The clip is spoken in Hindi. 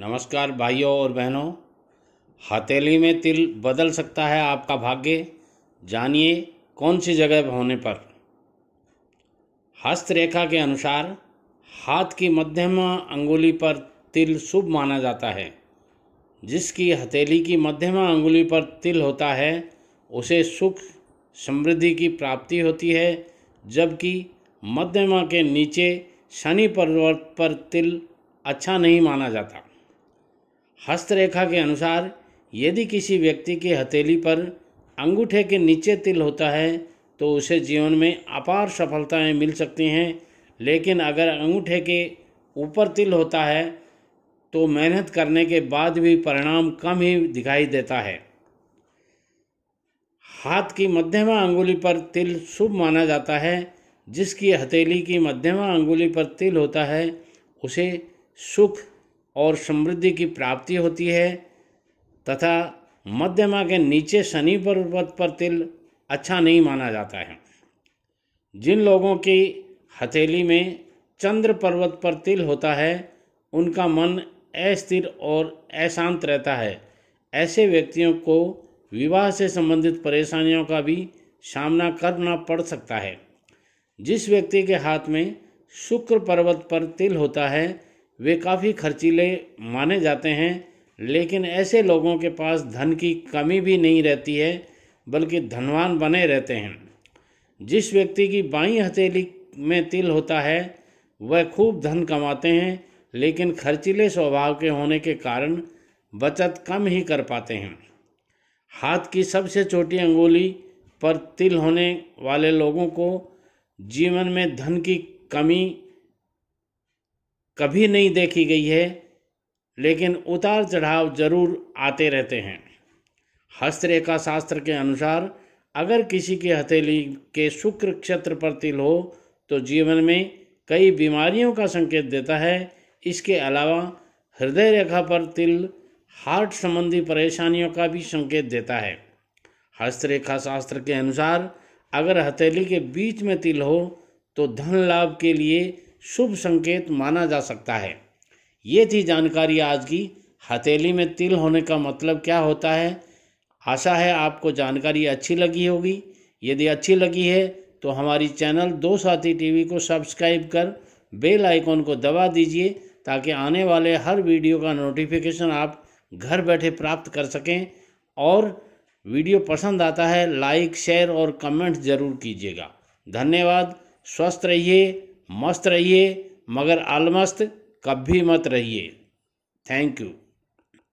नमस्कार भाइयों और बहनों हथेली में तिल बदल सकता है आपका भाग्य जानिए कौन सी जगह होने पर हस्तरेखा के अनुसार हाथ की मध्यमा अंगुली पर तिल शुभ माना जाता है जिसकी हथेली की मध्यमा अंगुली पर तिल होता है उसे सुख समृद्धि की प्राप्ति होती है जबकि मध्यमा के नीचे शनि पर्वत पर तिल अच्छा नहीं माना जाता हस्तरेखा के अनुसार यदि किसी व्यक्ति की हथेली पर अंगूठे के नीचे तिल होता है तो उसे जीवन में अपार सफलताएं मिल सकती हैं लेकिन अगर अंगूठे के ऊपर तिल होता है तो मेहनत करने के बाद भी परिणाम कम ही दिखाई देता है हाथ की मध्यमा अंगुली पर तिल शुभ माना जाता है जिसकी हथेली की मध्यमा अंगुली पर तिल होता है उसे सुख और समृद्धि की प्राप्ति होती है तथा मध्यमा के नीचे शनि पर्वत पर तिल अच्छा नहीं माना जाता है जिन लोगों की हथेली में चंद्र पर्वत पर तिल होता है उनका मन अस्थिर और अशांत रहता है ऐसे व्यक्तियों को विवाह से संबंधित परेशानियों का भी सामना करना पड़ सकता है जिस व्यक्ति के हाथ में शुक्र पर्वत पर तिल होता है वे काफ़ी खर्चीले माने जाते हैं लेकिन ऐसे लोगों के पास धन की कमी भी नहीं रहती है बल्कि धनवान बने रहते हैं जिस व्यक्ति की बाई हथेली में तिल होता है वह खूब धन कमाते हैं लेकिन खर्चीले स्वभाव के होने के कारण बचत कम ही कर पाते हैं हाथ की सबसे छोटी अंगुली पर तिल होने वाले लोगों को जीवन में धन की कमी कभी नहीं देखी गई है लेकिन उतार चढ़ाव जरूर आते रहते हैं हस्तरेखा शास्त्र के अनुसार अगर किसी के हथेली के शुक्र क्षेत्र पर तिल हो तो जीवन में कई बीमारियों का संकेत देता है इसके अलावा हृदय रेखा पर तिल हार्ट संबंधी परेशानियों का भी संकेत देता है हस्तरेखा शास्त्र के अनुसार अगर हथेली के बीच में तिल हो तो धन लाभ के लिए शुभ संकेत माना जा सकता है ये थी जानकारी आज की हथेली में तिल होने का मतलब क्या होता है आशा है आपको जानकारी अच्छी लगी होगी यदि अच्छी लगी है तो हमारी चैनल दो साथी टीवी को सब्सक्राइब कर बेल आइकॉन को दबा दीजिए ताकि आने वाले हर वीडियो का नोटिफिकेशन आप घर बैठे प्राप्त कर सकें और वीडियो पसंद आता है लाइक शेयर और कमेंट ज़रूर कीजिएगा धन्यवाद स्वस्थ रहिए मस्त रहिए मगर अलमस्त कभी मत रहिए थैंक यू